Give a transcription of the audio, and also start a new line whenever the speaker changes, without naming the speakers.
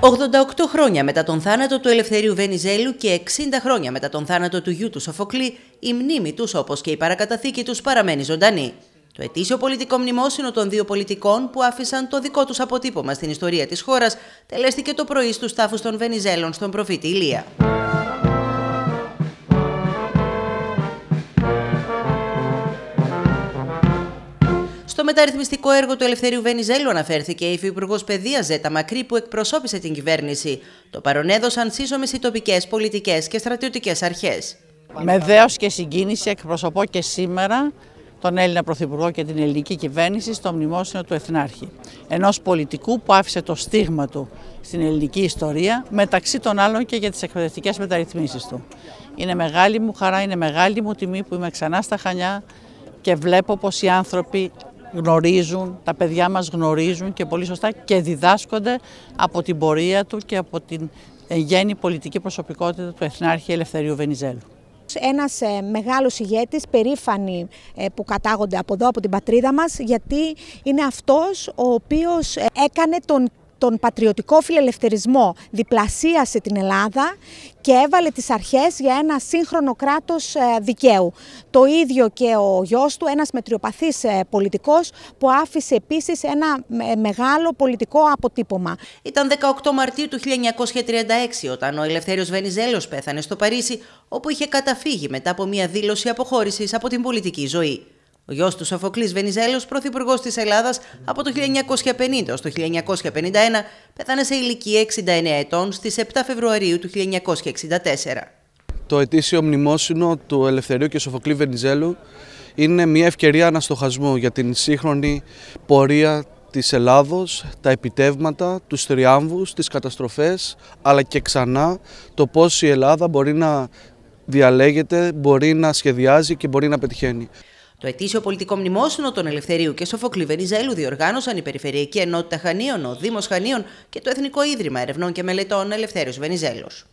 88 χρόνια μετά τον θάνατο του Ελευθερίου Βενιζέλου και 60 χρόνια μετά τον θάνατο του γιού του Σοφοκλή, η μνήμη τους όπως και η παρακαταθήκη τους παραμένει ζωντανή. Το ετήσιο πολιτικό μνημόσυνο των δύο πολιτικών που άφησαν το δικό τους αποτύπωμα στην ιστορία της χώρας τελέστηκε το πρωί στους τάφους των Βενιζέλων στον προφήτη Ηλία. μεταρρυθμιστικό έργο του Ελευθερίου Βενιζέλου αναφέρθηκε η Υφυπουργός Παιδείας Ζέτα Μακρύ που εκπροσώπησε την κυβέρνηση.
Το παρονέδωσαν σύσσωμες οι τοπικές, πολιτικές και στρατιωτικές αρχές. Με δέος και συγκίνηση εκπροσωπώ και σήμερα τον Έλληνα Πρωθυπουργό και την ελληνική κυβέρνηση στο μνημόσυνο του Εθνάρχη. Ενός πολιτικού που άφησε το στίγμα του στην ελληνική ιστορία, μεταξύ των άλλων και για τις εκπαιδευτικές μεταρρυθμίσεις του. Είναι μεγάλη μου χαρά, είναι μεγάλη μου τιμή που είμαι ξανά στα Χανιά και βλέπω πως οι άνθρωποι γνωρίζουν, τα παιδιά μας γνωρίζουν και πολύ σωστά και διδάσκονται από την πορεία του και από την ε, γέννη πολιτική προσωπικότητα του Εθνάρχη Ελευθερίου Βενιζέλου.
Ένας ε, μεγάλος ηγέτης, περήφανοι ε, που κατάγονται από εδώ, από την πατρίδα μας, γιατί είναι αυτός ο οποίος έκανε τον τον πατριωτικό φιλελευθερισμό, διπλασίασε την Ελλάδα και έβαλε τις αρχές για ένα σύγχρονο κράτος ε, δικαίου. Το ίδιο και ο γιος του, ένας μετριοπαθής ε, πολιτικός που άφησε επίσης ένα μεγάλο πολιτικό αποτύπωμα.
Ήταν 18 Μαρτίου του 1936 όταν ο Ελευθέριος Βενιζέλος πέθανε στο Παρίσι όπου είχε καταφύγει μετά από μια δήλωση αποχώρησης από την πολιτική ζωή. Ο γιος του Σοφοκλής Βενιζέλος, πρωθυπουργός της Ελλάδας από το 1950 ως το 1951, πέθανε σε ηλικία 69 ετών στις 7 Φεβρουαρίου του 1964.
Το ετήσιο μνημόσυνο του Ελευθερίου και Σοφοκλή Βενιζέλου είναι μια ευκαιρία αναστοχασμού για την σύγχρονη πορεία της Ελλάδος, τα επιτεύγματα, τους τριάμβους, τις καταστροφές, αλλά και ξανά το πώς η Ελλάδα μπορεί να διαλέγεται, μπορεί να σχεδιάζει και μπορεί να πετυχαίνει.
Το ετήσιο πολιτικό μνημόσυνο των Ελευθερίου και Σοφοκλή Βενιζέλου διοργάνωσαν η Περιφερειακή Ενότητα Χανίων, ο Δήμος Χανίων και το Εθνικό Ίδρυμα Ερευνών και Μελετών Ελευθέριος Βενιζέλος.